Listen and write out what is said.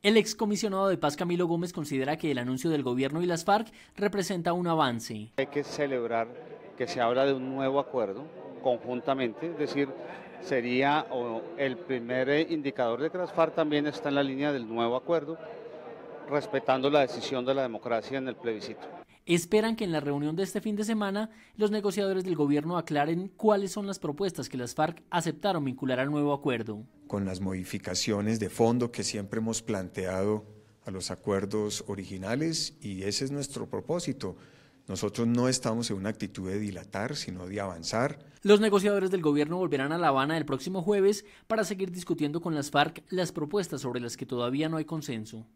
El excomisionado de paz Camilo Gómez considera que el anuncio del gobierno y las FARC representa un avance. Hay que celebrar que se habla de un nuevo acuerdo conjuntamente, es decir, sería el primer eh, indicador de que las FARC también está en la línea del nuevo acuerdo, respetando la decisión de la democracia en el plebiscito. Esperan que en la reunión de este fin de semana los negociadores del gobierno aclaren cuáles son las propuestas que las FARC aceptaron vincular al nuevo acuerdo con las modificaciones de fondo que siempre hemos planteado a los acuerdos originales y ese es nuestro propósito. Nosotros no estamos en una actitud de dilatar, sino de avanzar. Los negociadores del gobierno volverán a La Habana el próximo jueves para seguir discutiendo con las FARC las propuestas sobre las que todavía no hay consenso.